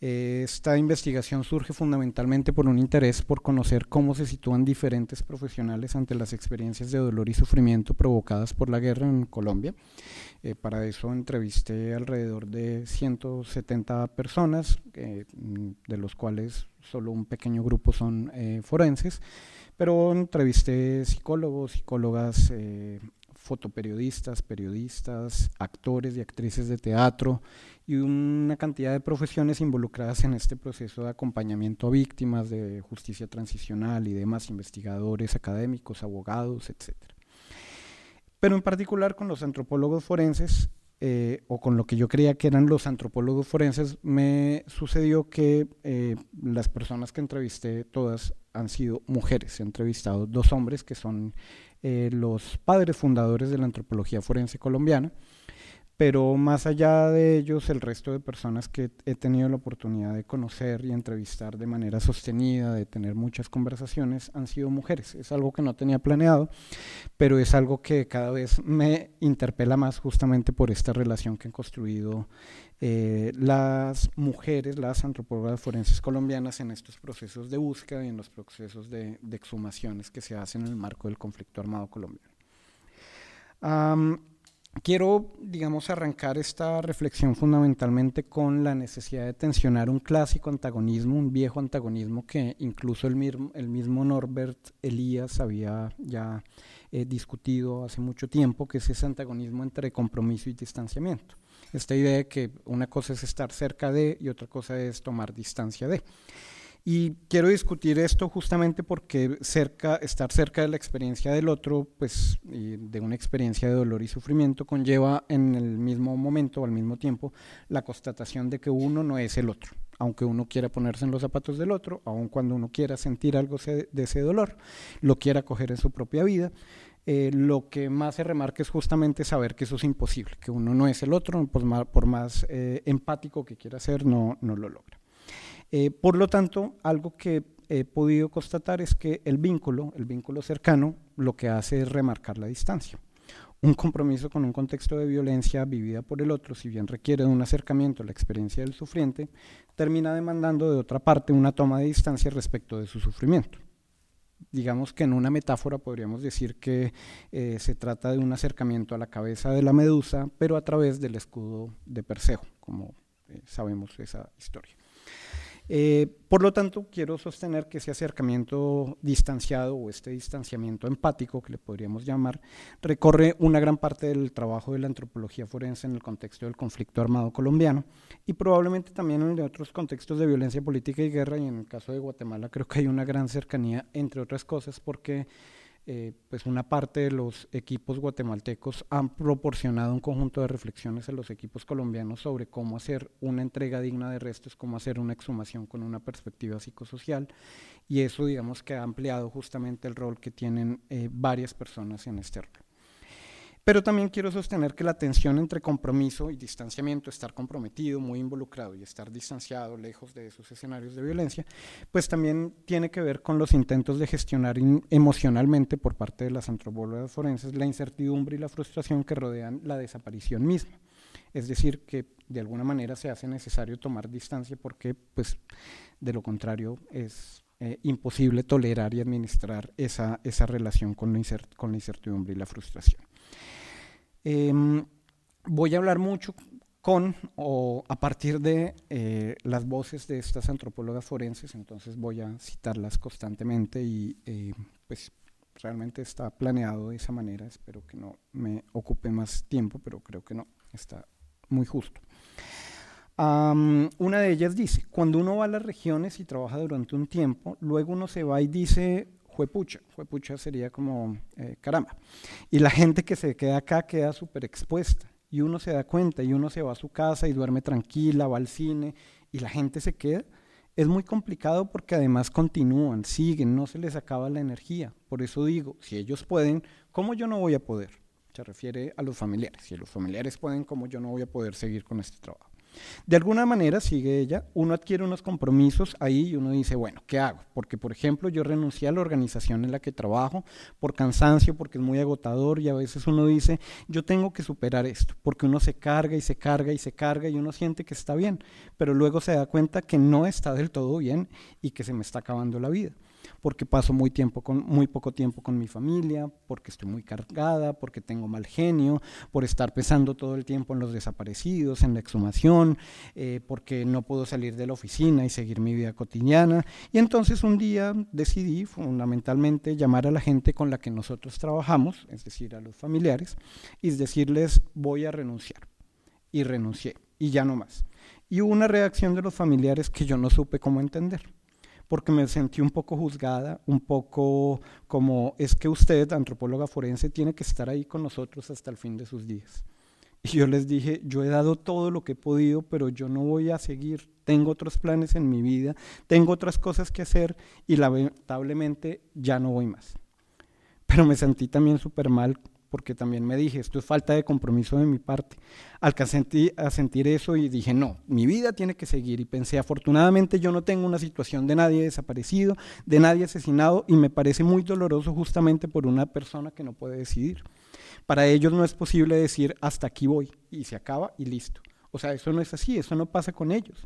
Eh, esta investigación surge fundamentalmente por un interés por conocer cómo se sitúan diferentes profesionales ante las experiencias de dolor y sufrimiento provocadas por la guerra en Colombia. Eh, para eso entrevisté alrededor de 170 personas, eh, de los cuales solo un pequeño grupo son forenses, pero entrevisté psicólogos, psicólogas, fotoperiodistas, periodistas, actores y actrices de teatro y una cantidad de profesiones involucradas en este proceso de acompañamiento a víctimas de justicia transicional y demás, investigadores, académicos, abogados, etc. Pero en particular con los antropólogos forenses, eh, o con lo que yo creía que eran los antropólogos forenses, me sucedió que eh, las personas que entrevisté todas han sido mujeres. He entrevistado dos hombres que son eh, los padres fundadores de la antropología forense colombiana, pero más allá de ellos, el resto de personas que he tenido la oportunidad de conocer y entrevistar de manera sostenida, de tener muchas conversaciones, han sido mujeres. Es algo que no tenía planeado, pero es algo que cada vez me interpela más justamente por esta relación que han construido eh, las mujeres, las antropólogas forenses colombianas en estos procesos de búsqueda y en los procesos de, exhumaciones que se hacen en el marco del conflicto armado colombiano. Quiero, digamos, arrancar esta reflexión fundamentalmente con la necesidad de tensionar un clásico antagonismo, un viejo antagonismo que incluso el, mismo, el mismo Norbert Elías había ya eh, discutido hace mucho tiempo, que es ese antagonismo entre compromiso y distanciamiento. Esta idea de que una cosa es estar cerca de y otra cosa es tomar distancia de. Y quiero discutir esto justamente porque cerca, estar cerca de la experiencia del otro, pues de una experiencia de dolor y sufrimiento, conlleva en el mismo momento o al mismo tiempo la constatación de que uno no es el otro, aunque uno quiera ponerse en los zapatos del otro, aun cuando uno quiera sentir algo de ese dolor, lo quiera coger en su propia vida. Eh, lo que más se remarca es justamente saber que eso es imposible, que uno no es el otro, pues, por más, por eh, más empático que quiera ser, no, no lo logra. Eh, por lo tanto, algo que he podido constatar es que el vínculo, el vínculo cercano, lo que hace es remarcar la distancia. Un compromiso con un contexto de violencia vivida por el otro, si bien requiere de un acercamiento a la experiencia del sufriente, termina demandando de otra parte una toma de distancia respecto de su sufrimiento digamos que en una metáfora podríamos decir que eh, se trata de un acercamiento a la cabeza de la medusa, pero a través del escudo de Perseo, como eh, sabemos esa historia. Eh, por lo tanto, quiero sostener que ese acercamiento distanciado o este distanciamiento empático, que le podríamos llamar, recorre una gran parte del trabajo de la antropología forense en el contexto del conflicto armado colombiano y probablemente también en otros contextos de violencia política y guerra, y en el caso de Guatemala creo que hay una gran cercanía, entre otras cosas, porque eh, pues una parte de los equipos guatemaltecos han proporcionado un conjunto de reflexiones a los equipos colombianos sobre cómo hacer una entrega digna de restos, cómo hacer una exhumación con una perspectiva psicosocial y eso digamos que ha ampliado justamente el rol que tienen eh, varias personas en este rol. Pero también quiero sostener que la tensión entre compromiso y distanciamiento, estar comprometido, muy involucrado y estar distanciado, lejos de esos escenarios de violencia, pues también tiene que ver con los intentos de gestionar emocionalmente por parte de las antropólogas forenses la incertidumbre y la frustración que rodean la desaparición misma. Es decir, que de alguna manera se hace necesario tomar distancia porque, pues, de lo contrario es eh, imposible tolerar y administrar esa, relación con la incertidumbre y la frustración. Em, voy a hablar mucho con o a partir de eh, las voces de estas antropólogas forenses, entonces voy a citarlas constantemente y eh, pues realmente está planeado de esa manera, espero que no me ocupe más tiempo, pero creo que no, está muy justo. una de ellas dice, cuando uno va a las regiones y trabaja durante un tiempo, luego uno se va y dice, juepucha. Juepucha sería como eh, caramba. Y la gente que se queda acá queda súper expuesta. Y uno se da cuenta y uno se va a su casa y duerme tranquila, va al cine y la gente se queda. Es muy complicado porque además continúan, siguen, no se les acaba la energía. Por eso digo, si ellos pueden, ¿cómo yo no voy a poder? Se refiere a los familiares. Si los familiares pueden, ¿cómo yo no voy a poder seguir con este trabajo? De alguna manera, sigue ella, uno adquiere unos compromisos ahí y uno dice, bueno, ¿qué hago? Porque, por ejemplo, yo renuncié a la organización en la que trabajo por cansancio, porque es muy agotador y a veces uno dice, yo tengo que superar esto, porque uno se carga y se carga y se carga y uno siente que está bien, pero luego se da cuenta que no está del todo bien y que se me está acabando la vida porque paso muy, tiempo con, muy poco tiempo con mi familia, porque estoy muy cargada, porque tengo mal genio, por estar pesando todo el tiempo en los desaparecidos, en la exhumación, eh, porque no puedo salir de la oficina y seguir mi vida cotidiana. Y entonces un día decidí fundamentalmente llamar a la gente con la que nosotros trabajamos, es decir, a los familiares, y decirles voy a renunciar. Y renuncié, y ya no más. Y hubo una reacción de los familiares que yo no supe cómo entender porque me sentí un poco juzgada, un poco como es que usted, antropóloga forense, tiene que estar ahí con nosotros hasta el fin de sus días. Y yo les dije, yo he dado todo lo que he podido, pero yo no voy a seguir, tengo otros planes en mi vida, tengo otras cosas que hacer y lamentablemente ya no voy más. Pero me sentí también súper mal porque también me dije, esto es falta de compromiso de mi parte. Alcancé a sentir eso y dije, no, mi vida tiene que seguir. Y pensé, afortunadamente yo no tengo una situación de nadie desaparecido, de nadie asesinado, y me parece muy doloroso justamente por una persona que no puede decidir. Para ellos no es posible decir, hasta aquí voy, y se acaba y listo. O sea, eso no es así, eso no pasa con ellos.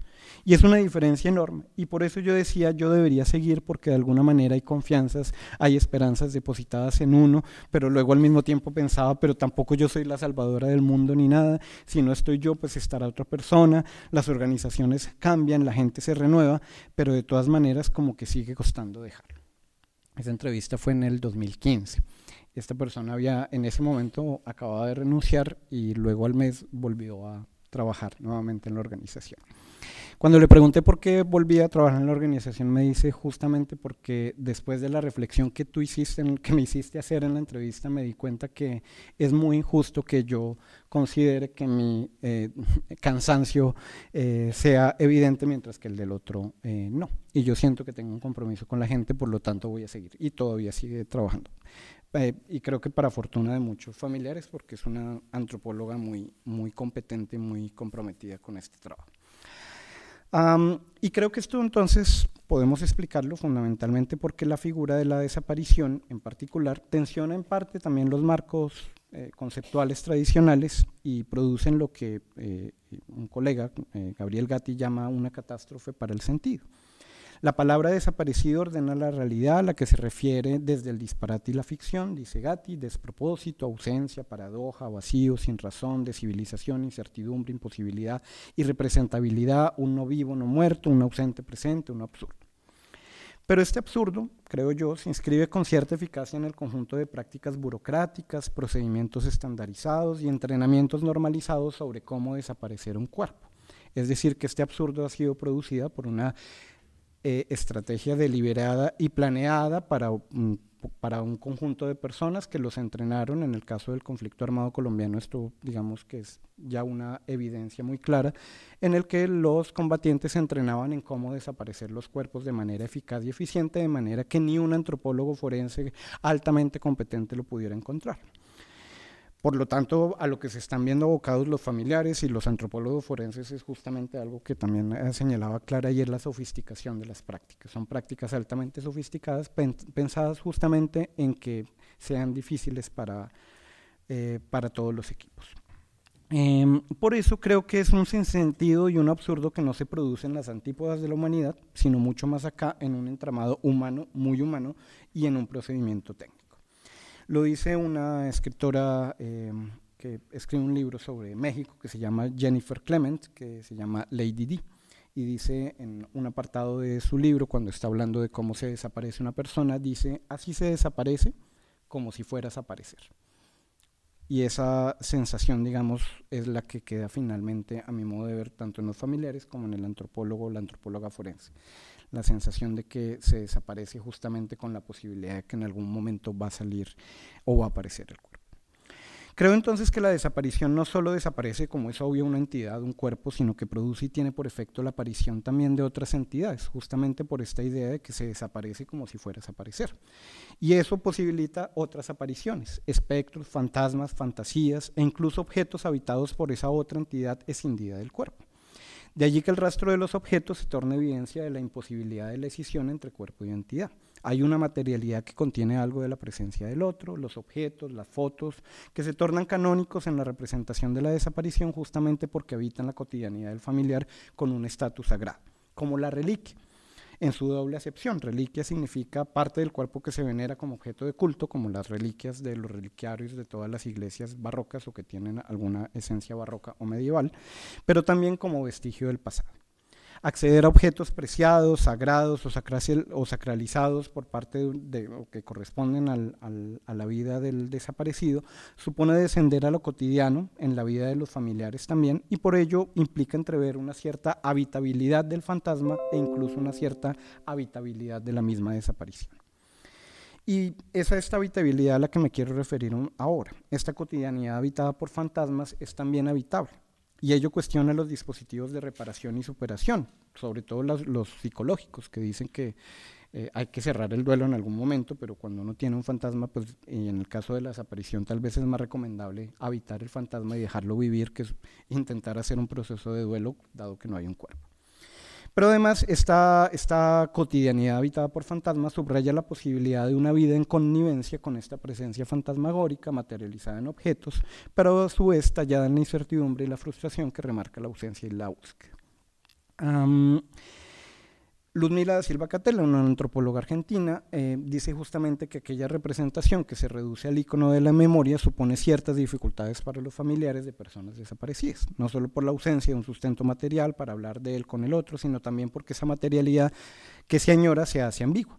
Y es una diferencia enorme. Y por eso yo decía, yo debería seguir porque de alguna manera hay confianzas, hay esperanzas depositadas en uno, pero luego al mismo tiempo pensaba, pero tampoco yo soy la salvadora del mundo ni nada. Si no estoy yo, pues estará otra persona. Las organizaciones cambian, la gente se renueva, pero de todas maneras como que sigue costando dejarlo. Esa entrevista fue en el 2015 esta persona había en ese momento acababa de renunciar y luego al mes volvió a trabajar nuevamente en la organización. Cuando le pregunté por qué volví a trabajar en la organización, me dice justamente porque después de la reflexión que tú hiciste, que me hiciste hacer en la entrevista, me di cuenta que es muy injusto que yo considere que mi eh, cansancio eh, sea evidente mientras que el del otro eh, no. Y yo siento que tengo un compromiso con la gente, por lo tanto voy a seguir y todavía sigue trabajando. Eh, y creo que para fortuna de muchos familiares, porque es una antropóloga muy, muy competente, muy comprometida con este trabajo. y creo que esto entonces podemos explicarlo fundamentalmente porque la figura de la desaparición en particular tensiona en parte también los marcos eh, conceptuales tradicionales y producen lo que eh, un colega, Gabriel Gatti, llama una catástrofe para el sentido. La palabra desaparecido ordena la realidad a la que se refiere desde el disparate y la ficción, dice Gatti, despropósito, ausencia, paradoja, vacío, sin razón, descivilización, incertidumbre, imposibilidad, irrepresentabilidad, un no vivo, no muerto, un ausente presente, un absurdo. Pero este absurdo, creo yo, se inscribe con cierta eficacia en el conjunto de prácticas burocráticas, procedimientos estandarizados y entrenamientos normalizados sobre cómo desaparecer un cuerpo. Es decir, que este absurdo ha sido producido por una eh, estrategia deliberada y planeada para, mm, para un conjunto de personas que los entrenaron. En el caso del conflicto armado colombiano, esto digamos que es ya una evidencia muy clara, en el que los combatientes se entrenaban en cómo desaparecer los cuerpos de manera eficaz y eficiente, de manera que ni un antropólogo forense altamente competente lo pudiera encontrar. Por lo tanto, a lo que se están viendo abocados los familiares y los antropólogos forenses es justamente algo que también eh, señalaba Clara ayer, la sofisticación de las prácticas. Son prácticas altamente sofisticadas, pensadas justamente en que sean difíciles para, eh, para todos los equipos. Em, por eso creo que es un sinsentido y un absurdo que no se producen las antípodas de la humanidad, sino mucho más acá en un entramado humano, muy humano, y en un procedimiento técnico. Lo dice una escritora em, que escribe un libro sobre México que se llama Jennifer Clement, que se llama Lady D. Y dice en un apartado de su libro, cuando está hablando de cómo se desaparece una persona, dice, así se desaparece como si fueras a aparecer. Y esa sensación, digamos, es la que queda finalmente, a mi modo de ver, tanto en los familiares como en el antropólogo la antropóloga forense la sensación de que se desaparece justamente con la posibilidad de que en algún momento va a salir o va a aparecer el cuerpo. Creo entonces que la desaparición no solo desaparece, como es obvio, una entidad, un cuerpo, sino que produce y tiene por efecto la aparición también de otras entidades, justamente por esta idea de que se desaparece como si fuera a desaparecer. Y eso posibilita otras apariciones, espectros, fantasmas, fantasías e incluso objetos habitados por esa otra entidad escindida del cuerpo. De allí que el rastro de los objetos se torne evidencia de la imposibilidad de la escisión entre cuerpo y entidad. Hay una materialidad que contiene algo de la presencia del otro, los objetos, las fotos, que se tornan canónicos en la representación de la desaparición justamente porque habitan la cotidianidad del familiar con un estatus sagrado, como la reliquia en su doble acepción. Reliquia significa parte del cuerpo que se venera como objeto de culto, como las reliquias de los reliquiarios de todas las iglesias barrocas o que tienen alguna esencia barroca o medieval, pero también como vestigio del pasado acceder a objetos preciados, sagrados o, sacralizados por parte de, lo que corresponden a la vida del desaparecido, supone descender a lo cotidiano en la vida de los familiares también y por ello implica entrever una cierta habitabilidad del fantasma e incluso una cierta habitabilidad de la misma desaparición. Y es a esta habitabilidad a la que me quiero referir ahora. Esta cotidianidad habitada por fantasmas es también habitable, y ello cuestiona los dispositivos de reparación y superación, sobre todo los, psicológicos, que dicen que eh, hay que cerrar el duelo en algún momento, pero cuando uno tiene un fantasma, pues en el caso de la desaparición tal vez es más recomendable habitar el fantasma y dejarlo vivir que es intentar hacer un proceso de duelo, dado que no hay un cuerpo. Pero además, esta, cotidianidad habitada por fantasmas subraya la posibilidad de una vida en connivencia con esta presencia fantasmagórica materializada en objetos, pero a su vez tallada en la incertidumbre y la frustración que remarca la ausencia y la búsqueda. Ludmila Silva Catela, una antropóloga argentina, eh, dice justamente que aquella representación que se reduce al icono de la memoria supone ciertas dificultades para los familiares de personas desaparecidas, no solo por la ausencia de un sustento material para hablar de él con el otro, sino también porque esa materialidad que se añora se hace ambigua.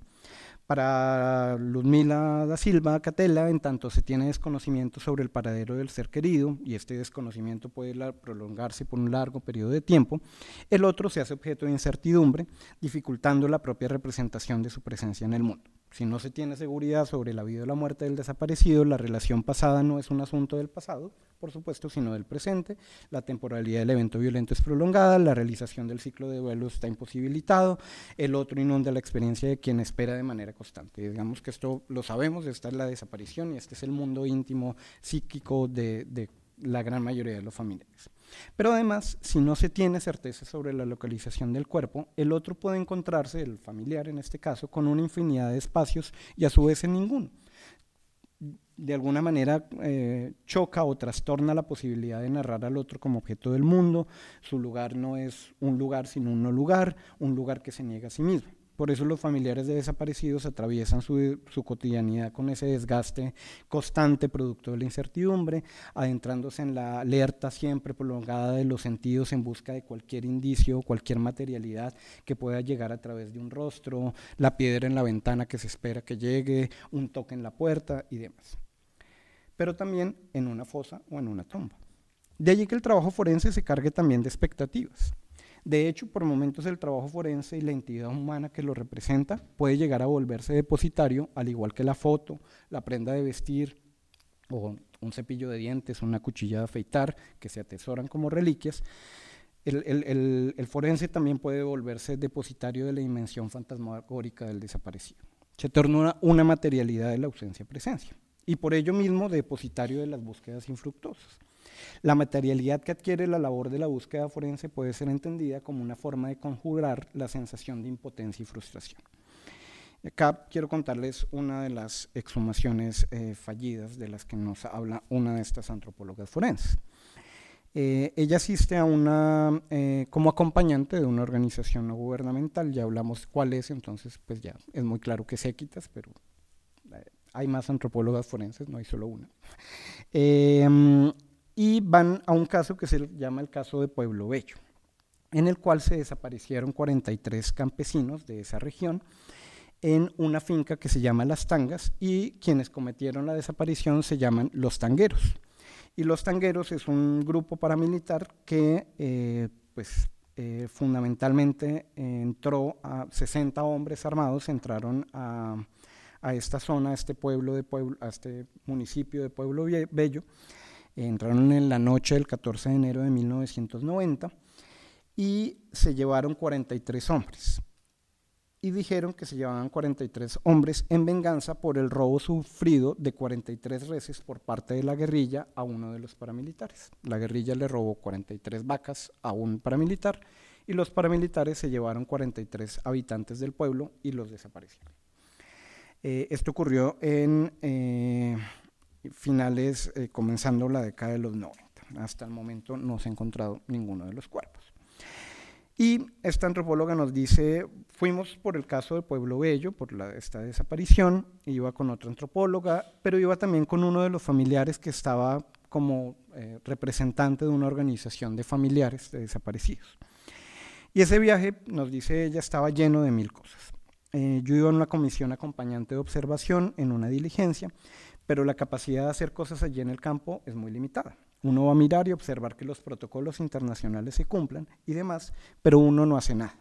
Para Ludmila da Silva Catela, en tanto se tiene desconocimiento sobre el paradero del ser querido, y este desconocimiento puede prolongarse por un largo periodo de tiempo, el otro se hace objeto de incertidumbre, dificultando la propia representación de su presencia en el mundo. Si no se tiene seguridad sobre la vida o la muerte del desaparecido, la relación pasada no es un asunto del pasado, por supuesto, sino del presente. La temporalidad del evento violento es prolongada, la realización del ciclo de duelo está imposibilitado, el otro inunda la experiencia de quien espera de manera constante. Digamos que esto lo sabemos, esta es la desaparición y este es el mundo íntimo psíquico de, de la gran mayoría de los familiares. Pero además, si no se tiene certeza sobre la localización del cuerpo, el otro puede encontrarse, el familiar en este caso, con una infinidad de espacios y a su vez en ninguno. De alguna manera eh, choca o trastorna la posibilidad de narrar al otro como objeto del mundo, su lugar no es un lugar sino un no lugar, un lugar que se niega a sí mismo. Por eso los familiares de desaparecidos atraviesan su, cotidianidad con ese desgaste constante producto de la incertidumbre, adentrándose en la alerta siempre prolongada de los sentidos en busca de cualquier indicio, cualquier materialidad que pueda llegar a través de un rostro, la piedra en la ventana que se espera que llegue, un toque en la puerta y demás. Pero también en una fosa o en una tumba. De allí que el trabajo forense se cargue también de expectativas. De hecho, por momentos el trabajo forense y la entidad humana que lo representa puede llegar a volverse depositario, al igual que la foto, la prenda de vestir o un cepillo de dientes, una cuchilla de afeitar, que se atesoran como reliquias. El, forense también puede volverse depositario de la dimensión fantasmagórica del desaparecido. Se torna una materialidad de la ausencia-presencia y por ello mismo depositario de las búsquedas infructuosas. La materialidad que adquiere la labor de la búsqueda forense puede ser entendida como una forma de conjurar la sensación de impotencia y frustración. Acá quiero contarles una de las exhumaciones eh, fallidas de las que nos habla una de estas antropólogas forenses. Eh, ella asiste a una, eh, como acompañante de una organización no gubernamental, ya hablamos cuál es, entonces pues ya es muy claro que se quitas, pero hay más antropólogas forenses, no hay solo una. Eh, y van a un caso que se llama el caso de Pueblo Bello, en el cual se desaparecieron 43 campesinos de esa región en una finca que se llama Las Tangas y quienes cometieron la desaparición se llaman los tangueros. Y los tangueros es un grupo paramilitar que eh, pues, eh, fundamentalmente entró a 60 hombres armados, entraron a, esta zona, este pueblo de a este municipio de Pueblo Bello entraron en la noche del 14 de enero de 1990 y se llevaron 43 hombres. Y dijeron que se llevaban 43 hombres en venganza por el robo sufrido de 43 reses por parte de la guerrilla a uno de los paramilitares. La guerrilla le robó 43 vacas a un paramilitar y los paramilitares se llevaron 43 habitantes del pueblo y los desaparecieron. Eh, esto ocurrió en... Eh, finales, eh, comenzando la década de los 90. Hasta el momento no se ha encontrado ninguno de los cuerpos. Y esta antropóloga nos dice, fuimos por el caso de Pueblo Bello, por la, esta desaparición, iba con otra antropóloga, pero iba también con uno de los familiares que estaba como eh, representante de una organización de familiares de desaparecidos. Y ese viaje, nos dice ella, estaba lleno de mil cosas. Eh, yo iba en una comisión acompañante de observación en una diligencia pero la capacidad de hacer cosas allí en el campo es muy limitada. Uno va a mirar y observar que los protocolos internacionales se cumplan y demás, pero uno no hace nada.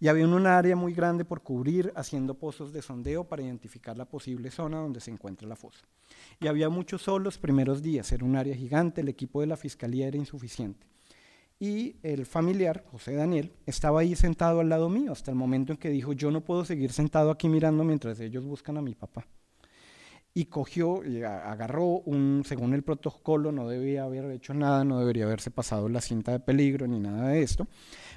Y había un área muy grande por cubrir haciendo pozos de sondeo para identificar la posible zona donde se encuentra la fosa. Y había muchos sol los primeros días, era un área gigante, el equipo de la fiscalía era insuficiente. Y el familiar, José Daniel, estaba ahí sentado al lado mío hasta el momento en que dijo, yo no puedo seguir sentado aquí mirando mientras ellos buscan a mi papá y cogió, y agarró un, según el protocolo, no debía haber hecho nada, no debería haberse pasado la cinta de peligro ni nada de esto,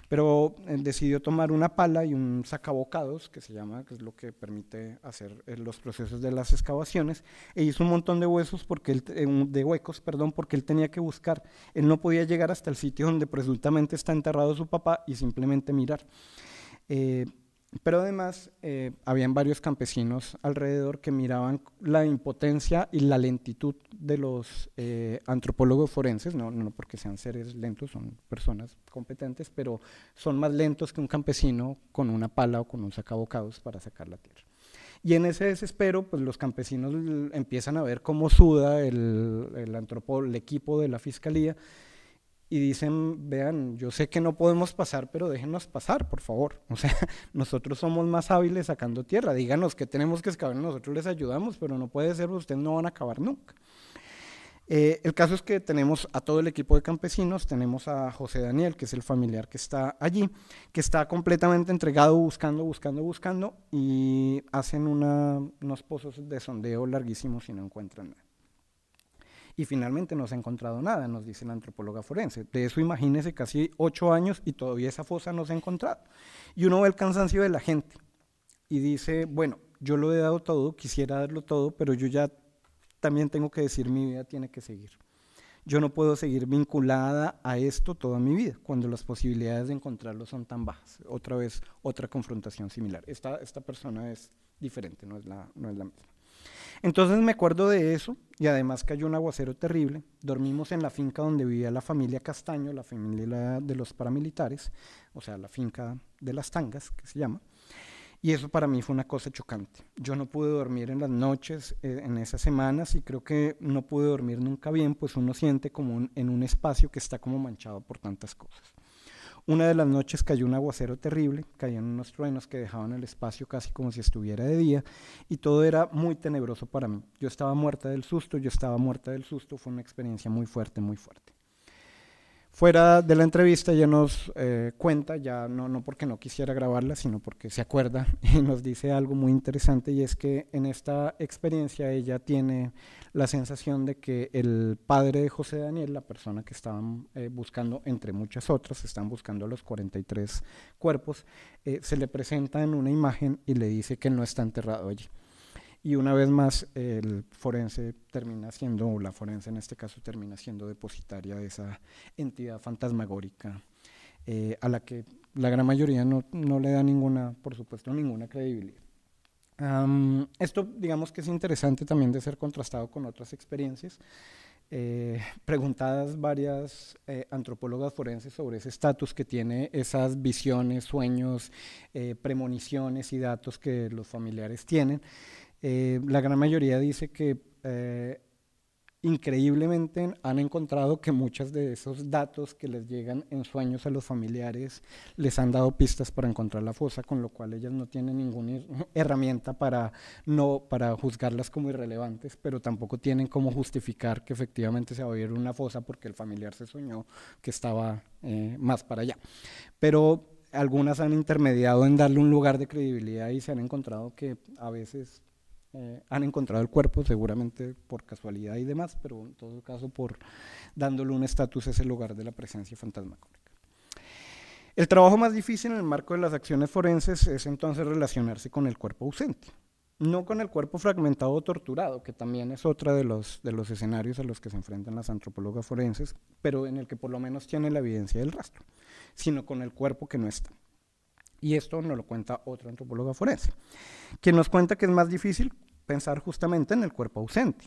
pero eh, decidió tomar una pala y un sacabocados, que se llama, que es lo que permite hacer eh, los procesos de las excavaciones, e hizo un montón de huesos porque eh, de huecos, perdón, porque él tenía que buscar, él no podía llegar hasta el sitio donde presuntamente está enterrado su papá y simplemente mirar. Pero además, eh, habían varios campesinos alrededor que miraban la impotencia y la lentitud de los eh, antropólogos forenses, no, no porque sean seres lentos, son personas competentes, pero son más lentos que un campesino con una pala o con un sacabocados para sacar la tierra. Y en ese desespero, pues los campesinos empiezan a ver cómo suda el, el, el equipo de la fiscalía, y dicen, vean, yo sé que no podemos pasar, pero déjenos pasar, por favor. O sea, nosotros somos más hábiles sacando tierra. Díganos que tenemos que excavar, nosotros les ayudamos, pero no puede ser, ustedes no van a acabar nunca. Eh, el caso es que tenemos a todo el equipo de campesinos, tenemos a José Daniel, que es el familiar que está allí, que está completamente entregado buscando, buscando, buscando, y hacen unos pozos de sondeo larguísimos y no encuentran nada y finalmente no se ha encontrado nada, nos dice la antropóloga forense. De eso imagínese casi ocho años y todavía esa fosa no se ha encontrado. Y uno ve el cansancio de la gente y dice, bueno, yo lo he dado todo, quisiera darlo todo, pero yo ya también tengo que decir mi vida tiene que seguir. Yo no puedo seguir vinculada a esto toda mi vida, cuando las posibilidades de encontrarlo son tan bajas. Otra vez, otra confrontación similar. Esta, esta persona es diferente, no es la, no es la misma. Entonces me acuerdo de eso y además cayó un aguacero terrible. Dormimos en la finca donde vivía la familia Castaño, la familia de los paramilitares, o sea, la finca de las tangas, que se llama. Y eso para mí fue una cosa chocante. Yo no pude dormir en las noches, eh, en esas semanas, y creo que no pude dormir nunca bien, pues uno siente como en un espacio que está como manchado por tantas cosas. Una de las noches cayó un aguacero terrible, caían unos truenos que dejaban el espacio casi como si estuviera de día y todo era muy tenebroso para mí. Yo estaba muerta del susto, yo estaba muerta del susto, fue una experiencia muy fuerte, muy fuerte. Fuera de la entrevista ella nos eh, cuenta, ya no, no porque no quisiera grabarla, sino porque se acuerda y nos dice algo muy interesante y es que en esta experiencia ella tiene la sensación de que el padre de José Daniel, la persona que estaban eh, buscando, entre muchas otras, están buscando los 43 cuerpos, eh, se le presenta en una imagen y le dice que no está enterrado allí y una vez más el forense termina siendo, o la forense en este caso termina siendo depositaria de esa entidad fantasmagórica eh, a la que la gran mayoría no, le da ninguna, por supuesto, ninguna credibilidad. esto digamos que es interesante también de ser contrastado con otras experiencias. Eh, preguntadas varias eh, antropólogas forenses sobre ese estatus que tiene esas visiones, sueños, premoniciones y datos que los familiares tienen. Eh, la gran mayoría dice que eh, increíblemente han encontrado que muchas de esos datos que les llegan en sueños a los familiares les han dado pistas para encontrar la fosa, con lo cual ellas no tienen ninguna herramienta para, no, para juzgarlas como irrelevantes, pero tampoco tienen cómo justificar que efectivamente se va una fosa porque el familiar se soñó que estaba eh, más para allá. Pero algunas han intermediado en darle un lugar de credibilidad y se han encontrado que a veces eh, han encontrado el cuerpo, seguramente por casualidad y demás, pero en todo caso por dándole un estatus a ese lugar de la presencia fantasmagórica. El trabajo más difícil en el marco de las acciones forenses es entonces relacionarse con el cuerpo ausente, no con el cuerpo fragmentado o torturado, que también es otro de los, de los escenarios a los que se enfrentan las antropólogas forenses, pero en el que por lo menos tiene la evidencia del rastro, sino con el cuerpo que no está. Y esto nos lo cuenta otra antropóloga forense, quien nos cuenta que es más difícil pensar justamente en el cuerpo ausente.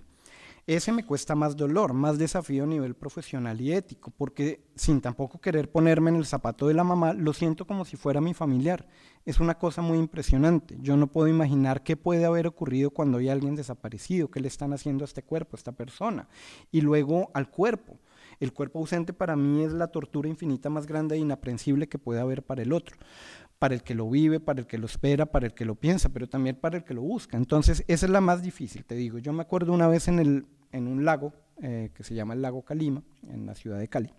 Ese me cuesta más dolor, más desafío a nivel profesional y ético, porque sin tampoco querer ponerme en el zapato de la mamá, lo siento como si fuera mi familiar. Es una cosa muy impresionante. Yo no puedo imaginar qué puede haber ocurrido cuando hay alguien desaparecido, qué le están haciendo a este cuerpo, a esta persona, y luego al cuerpo. El cuerpo ausente para mí es la tortura infinita más grande e inaprensible que puede haber para el otro para el que lo vive, para el que lo espera, para el que lo piensa, pero también para el que lo busca. Entonces, esa es la más difícil, te digo. Yo me acuerdo una vez en, el, en un lago eh, que se llama el lago Calima, en la ciudad de Cali,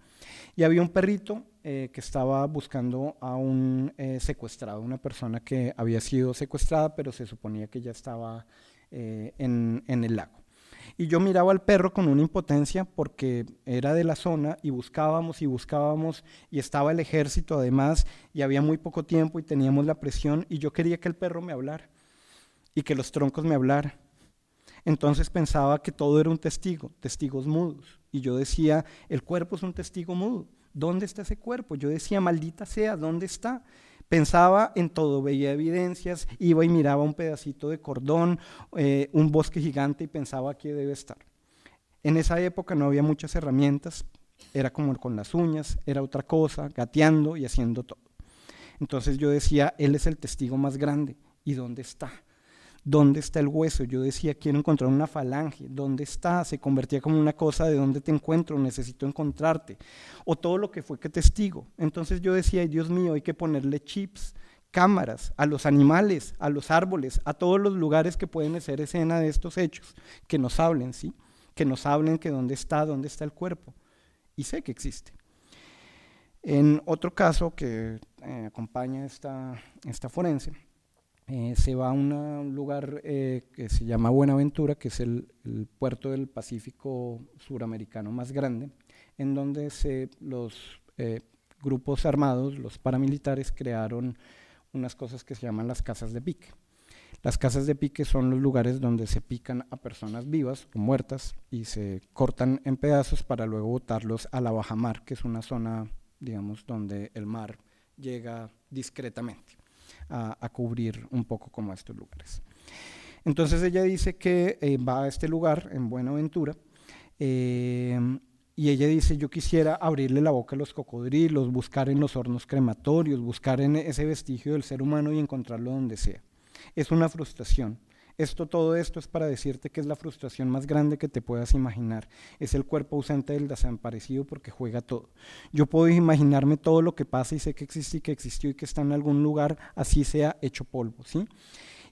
y había un perrito eh, que estaba buscando a un eh, secuestrado, una persona que había sido secuestrada, pero se suponía que ya estaba en el lago. Y yo miraba al perro con una impotencia porque era de la zona y buscábamos y buscábamos y estaba el ejército además y había muy poco tiempo y teníamos la presión y yo quería que el perro me hablara y que los troncos me hablaran. Entonces pensaba que todo era un testigo, testigos mudos. Y yo decía, el cuerpo es un testigo mudo. ¿Dónde está ese cuerpo? Yo decía, maldita sea, ¿dónde está? Pensaba en todo, veía evidencias, iba y miraba un pedacito de cordón, eh, un bosque gigante y pensaba que debe estar. En esa época no había muchas herramientas, era como con las uñas, era otra cosa, gateando y haciendo todo. Entonces yo decía, Él es el testigo más grande, ¿y dónde está? ¿Dónde está el hueso? Yo decía, quiero encontrar una falange. ¿Dónde está? Se convertía como una cosa de dónde te encuentro, necesito encontrarte. O todo lo que fue que testigo. Entonces yo decía, Dios mío, hay que ponerle chips, cámaras, a los animales, a los árboles, a todos los lugares que pueden ser escena de estos hechos. Que nos hablen, ¿sí? Que nos hablen que dónde está, dónde está el cuerpo. Y sé que existe. En otro caso que eh, acompaña esta, esta forense, eh, se va a un lugar eh, que se llama Buenaventura, que es el, puerto del Pacífico suramericano más grande, en donde los eh, grupos armados, los paramilitares, crearon unas cosas que se llaman las casas de pique. Las casas de pique son los lugares donde se pican a personas vivas o muertas y se cortan en pedazos para luego botarlos a la bajamar, que es una zona, digamos, donde el mar llega discretamente a, cubrir un poco como estos lugares. Entonces ella dice que eh, va a este lugar, en Buenaventura, eh, y ella dice, yo quisiera abrirle la boca a los cocodrilos, buscar en los hornos crematorios, buscar en ese vestigio del ser humano y encontrarlo donde sea. Es una frustración. Esto, todo esto es para decirte que es la frustración más grande que te puedas imaginar. Es el cuerpo ausente del desaparecido porque juega todo. Yo puedo imaginarme todo lo que pasa y sé que existe y que existió y que está en algún lugar, así sea hecho polvo, ¿sí?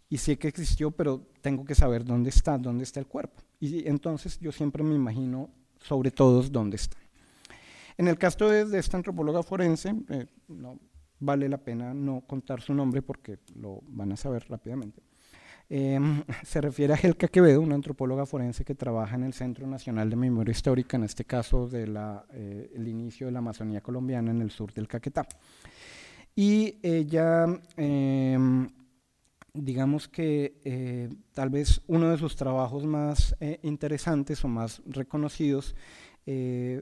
Y sé que existió, pero tengo que saber dónde está, dónde está el cuerpo. Y entonces yo siempre me imagino sobre todos dónde está. En el caso de, esta antropóloga forense, eh, no vale la pena no contar su nombre porque lo van a saber rápidamente. Em, se refiere a Helca Quevedo, una antropóloga forense que trabaja en el Centro Nacional de Memoria Histórica, en este caso del eh, inicio de la Amazonía colombiana en el sur del Caquetá. Y ella, em, digamos que eh, tal vez uno de sus trabajos más eh, interesantes o más reconocidos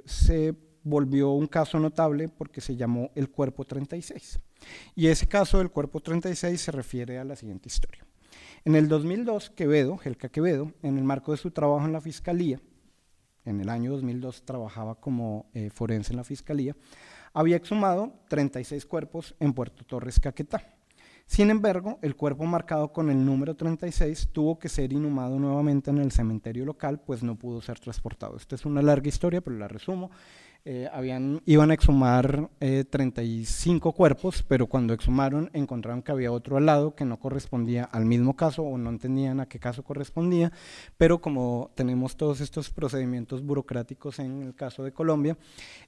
se volvió un caso notable porque se llamó el Cuerpo 36. Y ese caso del Cuerpo 36 se refiere a la siguiente historia. En el 2002, Quevedo, Helca Quevedo, en el marco de su trabajo en la Fiscalía, en el año 2002 trabajaba como eh, forense en la Fiscalía, había exhumado 36 cuerpos en Puerto Torres, Caquetá. Sin embargo, el cuerpo marcado con el número 36 tuvo que ser inhumado nuevamente en el cementerio local, pues no pudo ser transportado. Esta es una larga historia, pero la resumo. Eh, habían, iban a exhumar 35 eh, cuerpos, pero cuando exhumaron encontraron que había otro al lado que no correspondía al mismo caso o no entendían a qué caso correspondía, pero como tenemos todos estos procedimientos burocráticos en el caso de Colombia,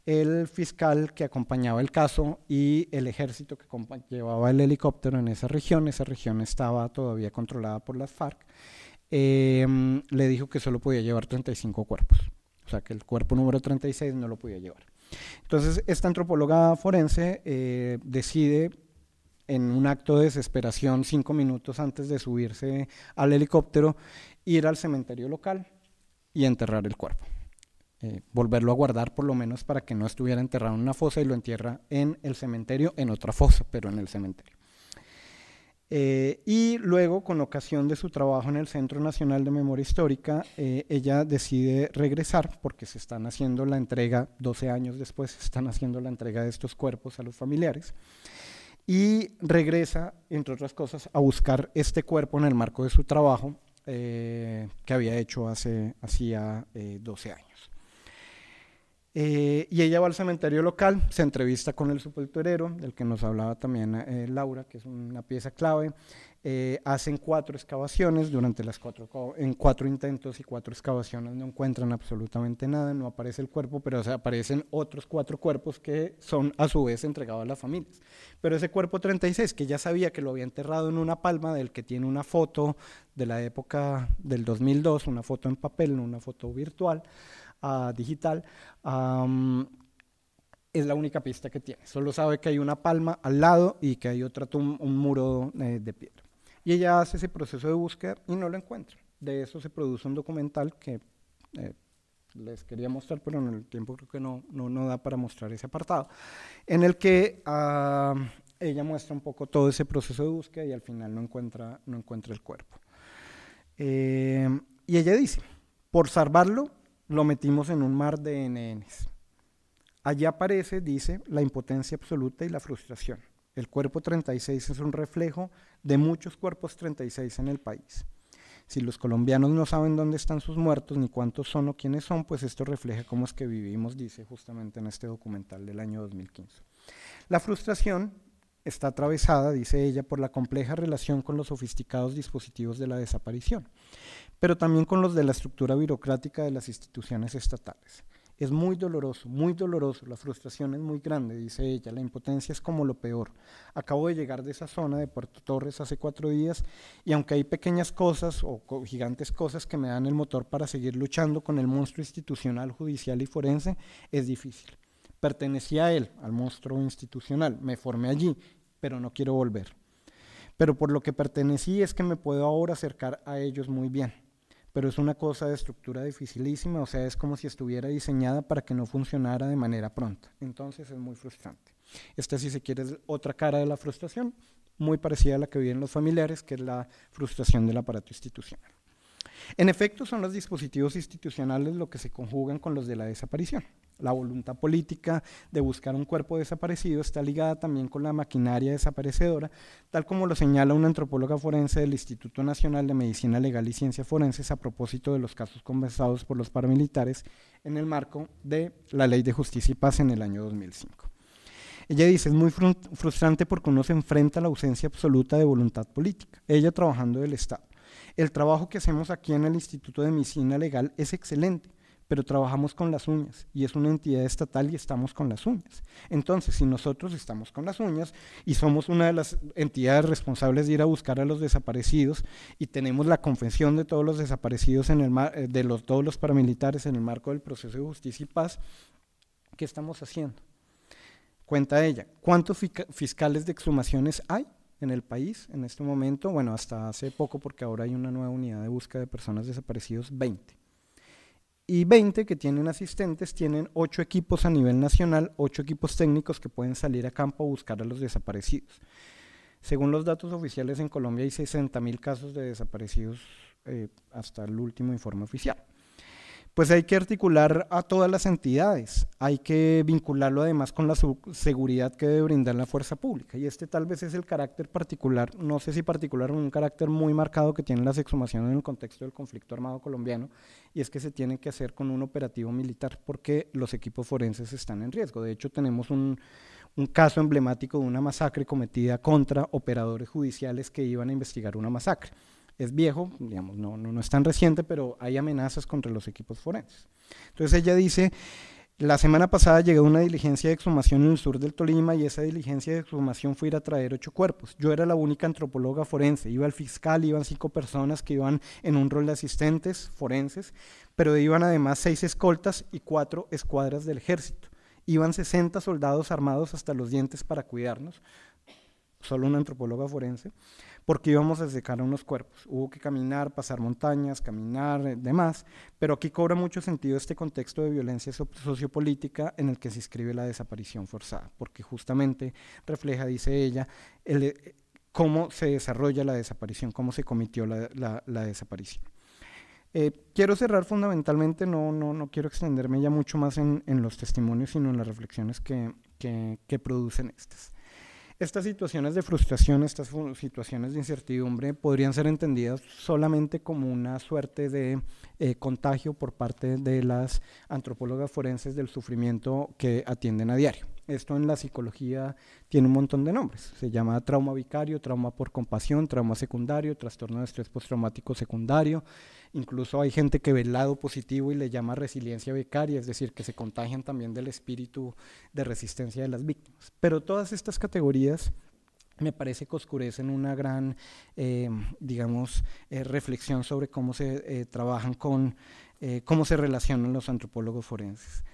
el fiscal que acompañaba el caso y el ejército que llevaba el helicóptero en esa región, esa región estaba todavía controlada por las FARC, eh, le dijo que solo podía llevar 35 cuerpos. O sea, que el cuerpo número 36 no lo podía llevar. Entonces, esta antropóloga forense eh, decide, en un acto de desesperación, cinco minutos antes de subirse al helicóptero, ir al cementerio local y enterrar el cuerpo. Eh, volverlo a guardar por lo menos para que no estuviera enterrado en una fosa y lo entierra en el cementerio, en otra fosa, pero en el cementerio. Eh, y luego, con ocasión de su trabajo en el Centro Nacional de Memoria Histórica, eh, ella decide regresar porque se están haciendo la entrega, 12 años después, se están haciendo la entrega de estos cuerpos a los familiares. Y regresa, entre otras cosas, a buscar este cuerpo en el marco de su trabajo eh, que había hecho hace, hacía 12 años. Eh, y ella va al cementerio local, se entrevista con el sepulturero, del que nos hablaba también eh, Laura, que es una pieza clave. Eh, hacen cuatro excavaciones, durante las cuatro, en cuatro intentos y cuatro excavaciones no encuentran absolutamente nada, no aparece el cuerpo, pero aparecen otros cuatro cuerpos que son a su vez entregados a las familias. Pero ese cuerpo 36, que ya sabía que lo había enterrado en una palma, del que tiene una foto de la época del 2002, una foto en papel, no una foto virtual, Ah, digital, es la única pista que tiene. Solo sabe que hay una palma al lado y que hay otro, un muro eh, de piedra. Y ella hace ese proceso de búsqueda y no lo encuentra. De eso se produce un documental que eh, les quería mostrar, pero en el tiempo creo que no, no, no da para mostrar ese apartado, en el que ah, ella muestra un poco todo ese proceso de búsqueda y al final no encuentra, no encuentra el cuerpo. Eh, y ella dice, por salvarlo lo metimos en un mar de NNs. Allí aparece, dice, la impotencia absoluta y la frustración. El cuerpo 36 es un reflejo de muchos cuerpos 36 en el país. Si los colombianos no saben dónde están sus muertos, ni cuántos son o quiénes son, pues esto refleja cómo es que vivimos, dice justamente en este documental del año 2015. La frustración está atravesada, dice ella, por la compleja relación con los sofisticados dispositivos de la desaparición, pero también con los de la estructura burocrática de las instituciones estatales. Es muy doloroso, muy doloroso, la frustración es muy grande, dice ella, la impotencia es como lo peor. Acabo de llegar de esa zona de Puerto Torres hace cuatro días y aunque hay pequeñas cosas o gigantes cosas que me dan el motor para seguir luchando con el monstruo institucional, judicial y forense, es difícil. Pertenecía a él, al monstruo institucional. Me formé allí, pero no quiero volver. Pero por lo que pertenecí es que me puedo ahora acercar a ellos muy bien. Pero es una cosa de estructura dificilísima, o sea, es como si estuviera diseñada para que no funcionara de manera pronta. Entonces es muy frustrante. Esta, si se quiere, es otra cara de la frustración, muy parecida a la que viven los familiares, que es la frustración del aparato institucional. En efecto, son los dispositivos institucionales lo que se conjugan con los de la desaparición. La voluntad política de buscar un cuerpo desaparecido está ligada también con la maquinaria desaparecedora, tal como lo señala una antropóloga forense del Instituto Nacional de Medicina Legal y Ciencias Forenses a propósito de los casos conversados por los paramilitares en el marco de la Ley de Justicia y Paz en el año 2005. Ella dice, es muy frustrante porque uno se enfrenta a la ausencia absoluta de voluntad política, ella trabajando del Estado el trabajo que hacemos aquí en el Instituto de Medicina Legal es excelente, pero trabajamos con las uñas y es una entidad estatal y estamos con las uñas. Entonces, si nosotros estamos con las uñas y somos una de las entidades responsables de ir a buscar a los desaparecidos y tenemos la confesión de todos los desaparecidos en el eh, de los, todos los paramilitares en el marco del proceso de justicia y paz, ¿qué estamos haciendo? Cuenta ella, ¿cuántos fiscales de exhumaciones hay? en el país en este momento, bueno, hasta hace poco porque ahora hay una nueva unidad de búsqueda de personas desaparecidas, 20. Y 20 que tienen asistentes tienen 8 equipos a nivel nacional, 8 equipos técnicos que pueden salir a campo a buscar a los desaparecidos. Según los datos oficiales en Colombia hay 60.000 casos de desaparecidos eh, hasta el último informe oficial pues hay que articular a todas las entidades, hay que vincularlo además con la seguridad que debe brindar la fuerza pública. Y este tal vez es el carácter particular, no sé si particular, un carácter muy marcado que tienen las exhumaciones en el contexto del conflicto armado colombiano, y es que se tiene que hacer con un operativo militar porque los equipos forenses están en riesgo. De hecho, tenemos un, un caso emblemático de una masacre cometida contra operadores judiciales que iban a investigar una masacre es viejo, digamos, no, no es tan reciente, pero hay amenazas contra los equipos forenses. Entonces ella dice, la semana pasada llegó una diligencia de exhumación en el sur del Tolima y esa diligencia de exhumación fue ir a traer ocho cuerpos. Yo era la única antropóloga forense. Iba el fiscal, iban cinco personas que iban en un rol de asistentes forenses, pero iban además seis escoltas y cuatro escuadras del ejército. Iban 60 soldados armados hasta los dientes para cuidarnos. Solo una antropóloga forense porque íbamos a secar unos cuerpos. Hubo que caminar, pasar montañas, caminar, eh, demás, pero aquí cobra mucho sentido este contexto de violencia sociopolítica en el que se inscribe la desaparición forzada, porque justamente refleja, dice ella, eh, cómo se desarrolla la desaparición, cómo se cometió la, desaparición. Eh, quiero cerrar fundamentalmente, no, no, no quiero extenderme ya mucho más en, los testimonios, sino en las reflexiones que, que producen estas. Estas situaciones de frustración, estas situaciones de incertidumbre podrían ser entendidas solamente como una suerte de eh, contagio por parte de las antropólogas forenses del sufrimiento que atienden a diario. Esto en la psicología tiene un montón de nombres. Se llama trauma vicario, trauma por compasión, trauma secundario, trastorno de estrés postraumático secundario. Incluso hay gente que ve el lado positivo y le llama resiliencia vicaria, es decir, que se contagian también del espíritu de resistencia de las víctimas. Pero todas estas categorías me parece que oscurecen una gran, eh, digamos, eh, reflexión sobre cómo se eh, trabajan con, cómo se relacionan los antropólogos forenses.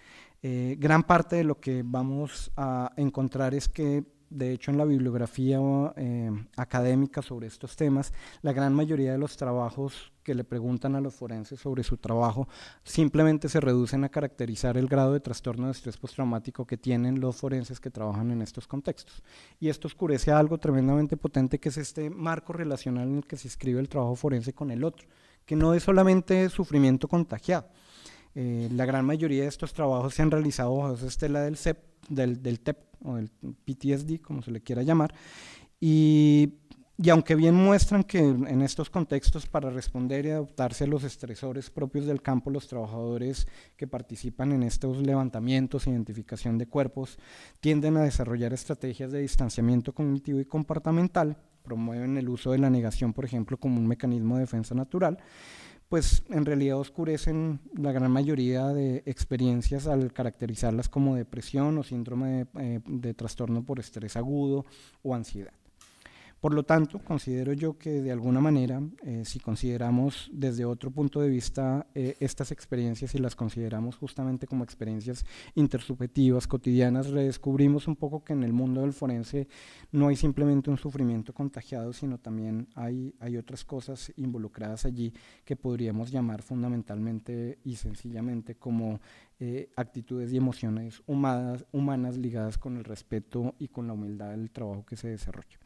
Eh, gran parte de lo que vamos a encontrar es que, de hecho, en la bibliografía eh, académica sobre estos temas, la gran mayoría de los trabajos que le preguntan a los forenses sobre su trabajo simplemente se reducen a caracterizar el grado de trastorno de estrés postraumático que tienen los forenses que trabajan en estos contextos. Y esto oscurece algo tremendamente potente que es este marco relacional en el que se escribe el trabajo forense con el otro, que no es solamente sufrimiento contagiado, eh, la gran mayoría de estos trabajos se han realizado bajo esa estela del, CEP, del, TEP o del PTSD, como se le quiera llamar, y, y, aunque bien muestran que en estos contextos para responder y adaptarse a los estresores propios del campo, los trabajadores que participan en estos levantamientos, identificación de cuerpos, tienden a desarrollar estrategias de distanciamiento cognitivo y comportamental, promueven el uso de la negación, por ejemplo, como un mecanismo de defensa natural, pues en realidad oscurecen la gran mayoría de experiencias al caracterizarlas como depresión o síndrome de, eh, trastorno por estrés agudo o ansiedad. Por lo tanto, considero yo que de alguna manera, eh, si consideramos desde otro punto de vista eh, estas experiencias y las consideramos justamente como experiencias intersubjetivas, cotidianas, redescubrimos un poco que en el mundo del forense no hay simplemente un sufrimiento contagiado, sino también hay, otras cosas involucradas allí que podríamos llamar fundamentalmente y sencillamente como eh, actitudes y emociones humanas ligadas con el respeto y con la humildad del trabajo que se desarrolla.